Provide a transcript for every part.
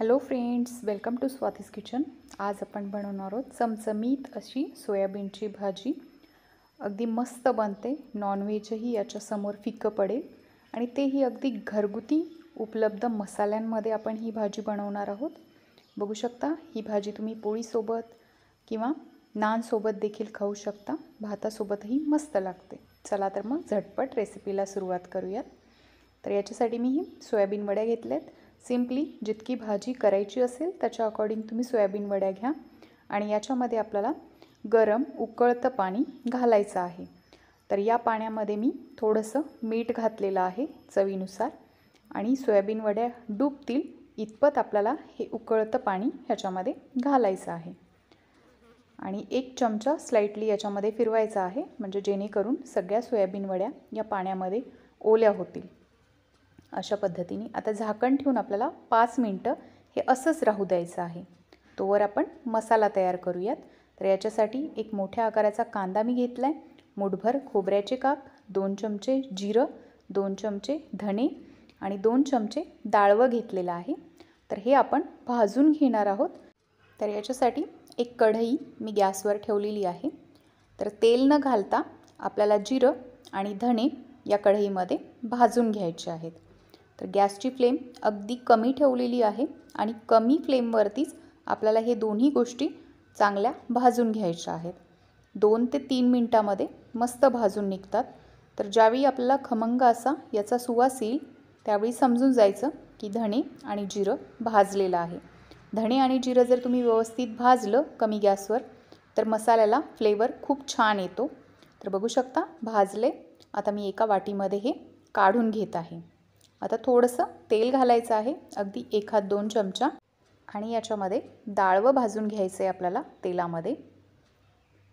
hello friends welcome to Swati's kitchen आज आपण बनवणार आहोत चमचमीत अशी सोयाबीनची भाजी अगदी मस्त बनते नॉनव्हेजही याच्यासमोर फिकं पडेल आणि तेही अगदी घरगुती उपलब्ध मसाल्यांमध्ये आपण ही भाजी बनवणार आहोत बघू शकता ही भाजी तुम्ही पोळीसोबत किंवा नानसोबत देखील खाऊ शकता भातासोबतही मस्त लागते चला तर मग झटपट रेसिपीला सुरुवात करूयात तर याच्यासाठी मी ही सोयाबीन वड्या घेतल्यात सिम्पली जितकी भाजी करायची असेल त्याच्या अकॉर्डिंग तुम्ही सोयाबीन वड्या घ्या आणि याच्यामध्ये आपल्याला गरम उकळतं पाणी घालायचं आहे तर या पाण्यामध्ये मी थोडंसं मीठ घातलेलं आहे चवीनुसार आणि सोयाबीन वड्या डुबतील इतपत आपल्याला हे उकळतं पाणी ह्याच्यामध्ये घालायचं आहे आणि एक चमचा स्लाइटली याच्यामध्ये फिरवायचा आहे म्हणजे जेणेकरून सगळ्या सोयाबीन वड्या या पाण्यामध्ये ओल्या होतील अशा पद्धतीने आता झाकण ठेवून आपल्याला पाच मिनटं हे असंच राहू द्यायचं आहे तोवर आपण मसाला तयार करूयात तर याच्यासाठी एक मोठ्या आकाराचा कांदा मी घेतला आहे मुठभर खोबऱ्याचे काप दोन चमचे जिरं दोन चमचे धणे आणि दोन चमचे डाळवं घेतलेलं आहे तर हे आपण भाजून घेणार आहोत तर याच्यासाठी एक कढई मी गॅसवर ठेवलेली आहे तर तेल न घालता आपल्याला जिरं आणि धणे या कढईमध्ये भाजून घ्यायचे आहेत तर गॅसची फ्लेम अगदी कमी ठेवलेली आहे आणि कमी फ्लेमवरतीच आपल्याला हे दोन्ही गोष्टी चांगल्या भाजून घ्यायच्या आहेत दोन ते तीन मिनटामध्ये मस्त भाजून निघतात तर ज्यावेळी आपल्याला खमंग असा याचा सुवास येईल त्यावेळी समजून जायचं की धणे आणि जिरं भाजलेलं आहे धणे आणि जिरं जर तुम्ही व्यवस्थित भाजलं कमी गॅसवर तर मसाल्याला फ्लेवर खूप छान येतो तर बघू शकता भाजले आता मी एका वाटीमध्ये हे काढून घेत आहे आता थोडंसं तेल घालायचं आहे अगदी एखाद दोन चमचा आणि याच्यामध्ये डाळवं भाजून घ्यायचं आहे आपल्याला तेलामध्ये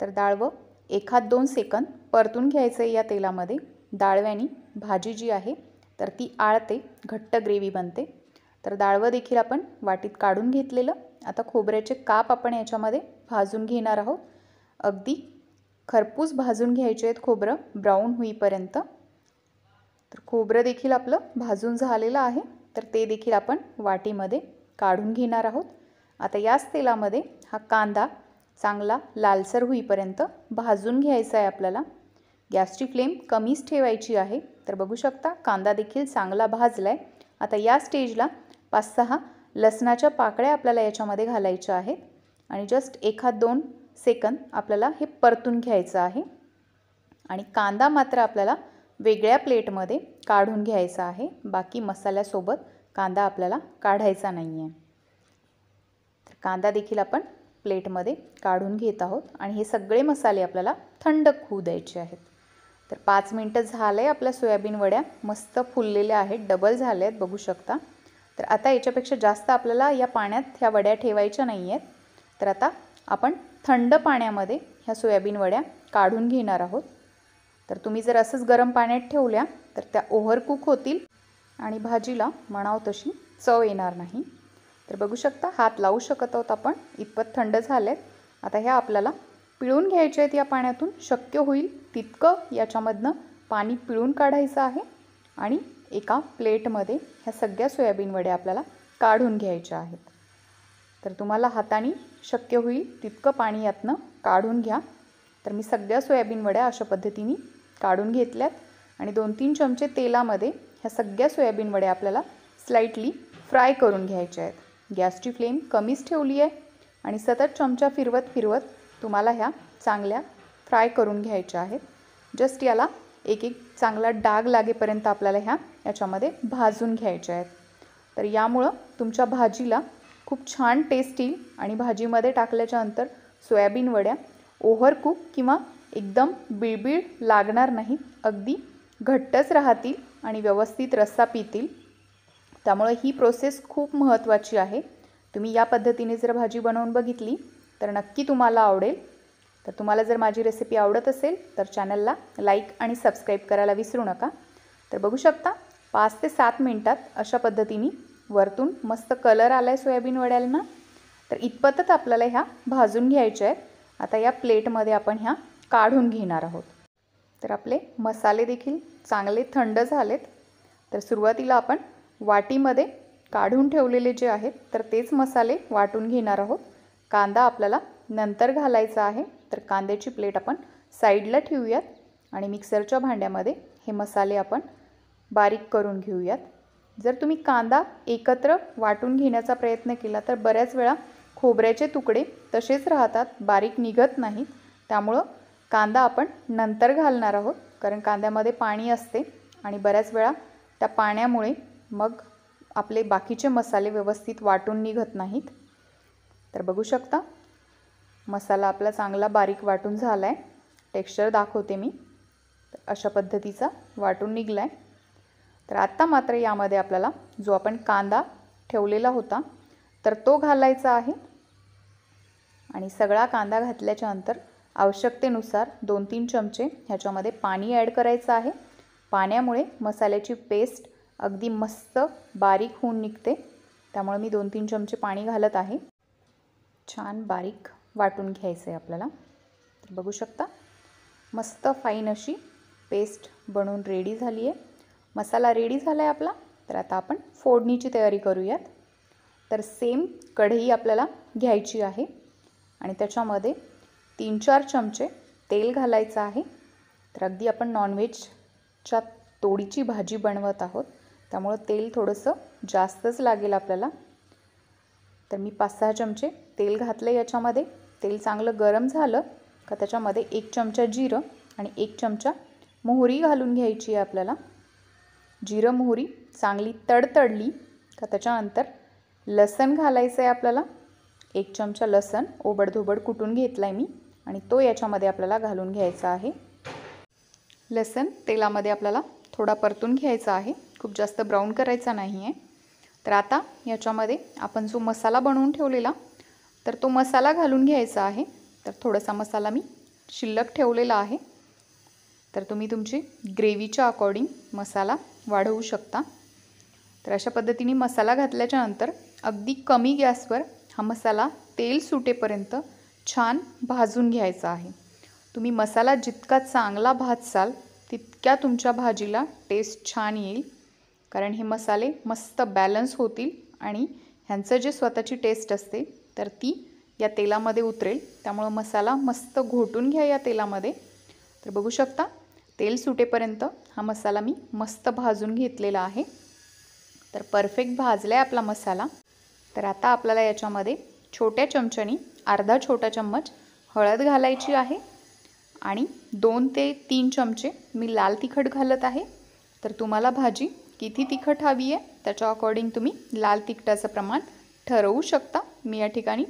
तर डाळवं एखाद दोन सेकंद परतून घ्यायचं आहे या तेलामध्ये डाळव्यानी भाजी जी आहे तर ती आळते घट्ट ग्रेव्ही बनते तर डाळवं देखील आपण वाटीत काढून घेतलेलं आता खोबऱ्याचे काप आपण याच्यामध्ये भाजून घेणार आहोत अगदी खरपूस भाजून घ्यायचे आहेत खोबरं ब्राऊन होईपर्यंत तर खोबरं देखील आपलं भाजून झालेलं आहे तर ते देखील आपण वाटीमध्ये काढून घेणार आहोत आता याच तेलामध्ये हा कांदा चांगला लालसर होईपर्यंत भाजून घ्यायचा आहे आपल्याला गॅसची फ्लेम कमीच ठेवायची आहे तर बघू शकता कांदा देखील चांगला भाजला आहे आता या स्टेजला पाच सहा लसणाच्या पाकळ्या आपल्याला याच्यामध्ये घालायच्या आहेत आणि जस्ट एखाद दोन सेकंद आपल्याला हे परतून घ्यायचं आहे आणि कांदा मात्र आपल्याला वेगळ्या प्लेटमध्ये काढून घ्यायचा आहे बाकी मसाल्यासोबत कांदा आपल्याला काढायचा नाही आहे तर कांदा देखील आपण प्लेटमध्ये काढून घेत आहोत आणि हे सगळे मसाले आपल्याला थंड होऊ द्यायचे आहेत तर पाच मिनटं झालं आहे आपल्या सोयाबीन वड्या मस्त फुललेल्या आहेत डबल झाल्या आहेत बघू शकता तर आता याच्यापेक्षा जास्त आपल्याला या पाण्यात ह्या वड्या ठेवायच्या नाही आहेत तर आता आपण थंड पाण्यामध्ये ह्या सोयाबीन वड्या काढून घेणार आहोत तर तुम्ही जर असंच गरम पाण्यात ठेवल्या तर त्या कुक होतील आणि भाजीला म्हणाव तशी चव येणार नाही तर बघू शकता हात लावू शकत आहोत आपण इतपत थंड झाले आता ह्या आपल्याला पिळून घ्यायचे आहेत या पाण्यातून शक्य होईल तितकं याच्यामधनं पाणी पिळून काढायचं आहे आणि एका प्लेटमध्ये ह्या सगळ्या सोयाबीन वड्या आपल्याला काढून घ्यायच्या आहेत तर तुम्हाला हाताने शक्य होईल तितकं पाणी यातनं काढून घ्या तर मी सगळ्या सोयाबीन वड्या अशा पद्धतीने काढून घेतल्यात आणि दोन तीन चमचे तेलामध्ये ह्या सगळ्या सोयाबीन वड्या आपल्याला स्लाईटली फ्राय करून घ्यायच्या आहेत गॅसची फ्लेम कमीच ठेवली आहे आणि सतत चमचा फिरवत फिरवत तुम्हाला ह्या चांगल्या फ्राय करून घ्यायच्या आहेत जस्ट याला एक एक चांगला डाग लागेपर्यंत आपल्याला ह्या याच्यामध्ये भाजून घ्यायच्या आहेत तर यामुळं तुमच्या भाजीला खूप छान टेस्ट येईल आणि भाजीमध्ये टाकल्याच्या नंतर सोयाबीन वड्या ओव्हर कुक किंवा एकदम बिळबिळ लागणार नाहीत अगदी घट्टच राहतील आणि व्यवस्थित रस्सा पितील त्यामुळे ही प्रोसेस खूप महत्त्वाची आहे तुम्ही या पद्धतीने जर भाजी बनवून बघितली तर नक्की तुम्हाला आवडेल तर तुम्हाला जर माझी रेसिपी आवडत असेल तर चॅनलला लाईक आणि सबस्क्राईब करायला विसरू नका तर बघू शकता पाच ते सात मिनटात अशा पद्धतीने वरतून मस्त कलर आला आहे सोयाबीन वड्यांना तर इतपतच आपल्याला ह्या भाजून घ्यायच्या आहेत आता या प्लेटमध्ये आपण ह्या काढून घेणार आहोत तर आपले मसाले देखील चांगले थंड झालेत तर सुरुवातीला आपण वाटीमध्ये काढून ठेवलेले जे आहेत तर तेच मसाले वाटून घेणार आहोत कांदा आपल्याला नंतर घालायचा आहे तर कांद्याची प्लेट आपण साईडला ठेवूयात आणि मिक्सरच्या भांड्यामध्ये हे मसाले आपण बारीक करून घेऊयात जर तुम्ही कांदा एकत्र वाटून घेण्याचा प्रयत्न केला तर बऱ्याच वेळा खोबऱ्याचे तुकडे तसेच राहतात बारीक निघत नाहीत त्यामुळं कांदा आपण नंतर घालणार आहोत कारण कांद्यामध्ये पाणी असते आणि बऱ्याच वेळा त्या पाण्यामुळे मग आपले बाकीचे मसाले व्यवस्थित वाटून निघत नाहीत तर बघू शकता मसाला आपला चांगला बारीक वाटून झाला आहे टेक्स्चर दाखवते मी अशा पद्धतीचा वाटून निघला आहे तर आत्ता मात्र यामध्ये आपल्याला जो आपण कांदा ठेवलेला होता तर तो घालायचा आहे आणि सगळा कांदा घातल्याच्या नंतर आवश्यकतेनुसार दोन तीन चमचे ह्याच्यामध्ये पाणी ॲड करायचं आहे पाण्यामुळे मसाल्याची पेस्ट अगदी मस्त बारीक होऊन निघते त्यामुळे मी दोन तीन चमचे पाणी घालत आहे छान बारीक वाटून घ्यायचं आहे आपल्याला बघू शकता मस्त फाईन अशी पेस्ट बनवून रेडी झाली आहे मसाला रेडी झाला आहे आपला तर आता आपण फोडणीची तयारी करूयात तर सेम कढई आपल्याला घ्यायची आहे आणि त्याच्यामध्ये तीन चार चमचे तेल घालायचं आहे तर अगदी आपण नॉनव्हेजच्या तोडीची भाजी बनवत आहोत त्यामुळं तेल थोडंसं जास्तच लागेल आपल्याला तर मी पाच सहा चमचे तेल घातलं याच्यामध्ये तेल चांगलं गरम झालं का त्याच्यामध्ये एक चमचा जिरं आणि एक चमचा मोहरी घालून घ्यायची आहे आपल्याला जिरं मोहरी चांगली तडतडली का त्याच्यानंतर लसण घालायचं आहे आपल्याला एक चमचा लसण ओबडधोबड कुटून घेतला आहे मी आणि तो याच्यामध्ये आपल्याला घालून घ्यायचा आहे लसण तेलामध्ये आपल्याला थोडा परतून घ्यायचा आहे खूप जास्त ब्राऊन करायचा नाही आहे तर आता याच्यामध्ये आपण जो मसाला बनवून ठेवलेला तर तो मसाला घालून घ्यायचा आहे तर थोडासा मसाला मी शिल्लक ठेवलेला आहे तर तुम्ही तुमची ग्रेव्हीच्या अकॉर्डिंग मसाला वाढवू शकता तर अशा पद्धतीने मसाला घातल्याच्यानंतर अगदी कमी गॅसवर हा मसाला तेल सुटेपर्यंत छान भाजून घ्यायचं आहे तुम्ही मसाला जितका चांगला भाजसाल तितक्या तुमच्या भाजीला टेस्ट छान येईल कारण हे मसाले मस्त बॅलन्स होतील आणि ह्यांचं जे स्वतःची टेस्ट असते तर ती या तेलामध्ये उतरेल त्यामुळं मसाला मस्त घोटून घ्या या तेलामध्ये तर बघू शकता तेल सुटेपर्यंत हा मसाला मी मस्त भाजून घेतलेला आहे तर परफेक्ट भाजला आहे आपला मसाला तर आता आपल्याला याच्यामध्ये छोट्या चमच्यानी अर्धा छोटा चम्मच हळद घालायची आहे आणि दोन ते तीन चमचे मी लाल तिखट घालत आहे तर तुम्हाला भाजी किती तिखट हवी आहे त्याच्या अकॉर्डिंग तुम्ही लाल तिखटाचं प्रमाण ठरवू शकता मी या ठिकाणी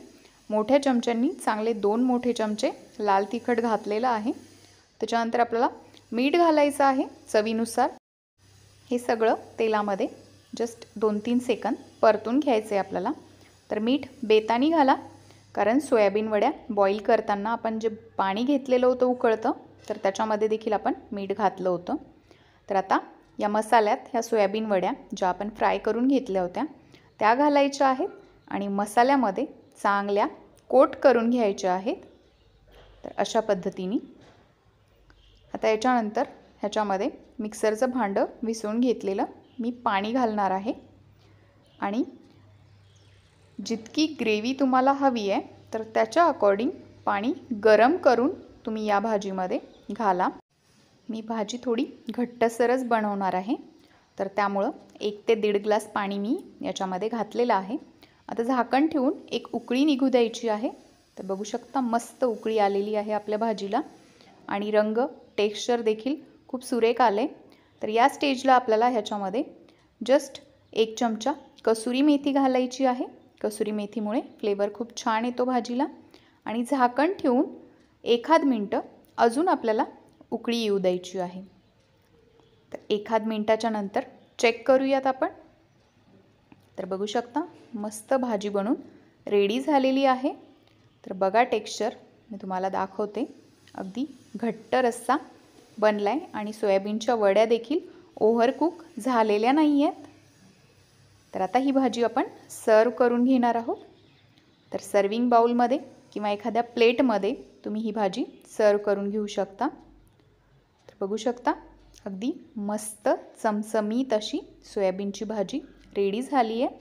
मोठ्या चमच्यांनी चांगले दोन मोठे चमचे लाल तिखट घातलेलं आहे त्याच्यानंतर आपल्याला मीठ घालायचं आहे चवीनुसार हे सगळं तेलामध्ये जस्ट दोन तीन सेकंद परतून घ्यायचं आहे आपल्याला तर मीठ बेतानी घाला कारण सोयाबीन वड्या बॉईल करताना आपण जे पाणी घेतलेलं होतं उकळतं तर त्याच्यामध्ये देखील आपण मीठ घातलं होतं तर आता या मसाल्यात ह्या सोयाबीन वड्या ज्या आपण फ्राय करून घेतल्या होत्या त्या घालायच्या आहेत आणि मसाल्यामध्ये चांगल्या कोट करून घ्यायच्या आहेत तर अशा पद्धतीने आता याच्यानंतर ह्याच्यामध्ये मिक्सरचं भांडं विसळून घेतलेलं मी पाणी घालणार आहे आणि जितकी ग्रेवी तुम्हाला हवी आहे तर त्याच्या अकॉर्डिंग पाणी गरम करून तुम्ही या भाजीमध्ये घाला मी भाजी थोडी घट्टसरच बनवणार आहे तर त्यामुळं एक ते दीड ग्लास पाणी मी याच्यामध्ये घातलेलं आहे आता झाकण ठेवून एक उकळी निघू द्यायची आहे तर बघू शकता मस्त उकळी आलेली आहे आपल्या भाजीला आणि रंग टेक्स्चर देखील खूप सुरेख आले तर या स्टेजला आपल्याला ह्याच्यामध्ये जस्ट एक चमचा कसुरी मेथी घालायची आहे कसुरी मेथीमुळे फ्लेवर खूप छान येतो भाजीला आणि झाकण ठेवून एखाद मिनटं अजून आपल्याला उकळी येऊ द्यायची आहे तर एखाद मिनटाच्या नंतर चेक करूयात आपण तर बघू शकता मस्त भाजी बनून रेडी झालेली आहे तर बघा टेक्स्चर मी तुम्हाला दाखवते अगदी घट्ट रस्सा बनला आहे आणि सोयाबीनच्या वड्या देखील ओव्हरकुक झालेल्या नाही आहेत तर आता ही भाजी आपण सर्व करून घेणार आहोत तर सर्विंग बाऊलमध्ये किंवा एखाद्या प्लेटमध्ये तुम्ही ही भाजी सर्व करून घेऊ शकता तर बघू शकता अगदी मस्त चमचमीत अशी सोयाबीनची भाजी रेडी झाली आहे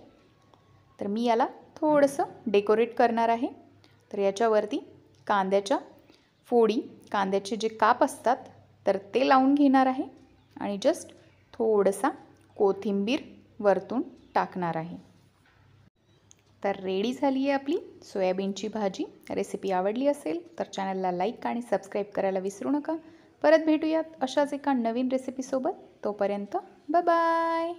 तर मी याला थोडंसं डेकोरेट करणार आहे तर याच्यावरती कांद्याच्या फोडी कांद्याचे जे काप असतात तर ते लावून घेणार आहे आणि जस्ट थोडंसा कोथिंबीर वरतून टाकणार आहे तर रेडी झाली आहे आपली सोयाबीनची भाजी रेसिपी आवडली असेल तर चॅनलला लाईक आणि सबस्क्राईब करायला विसरू नका परत भेटूयात अशाच एका नवीन रेसिपीसोबत तोपर्यंत बाय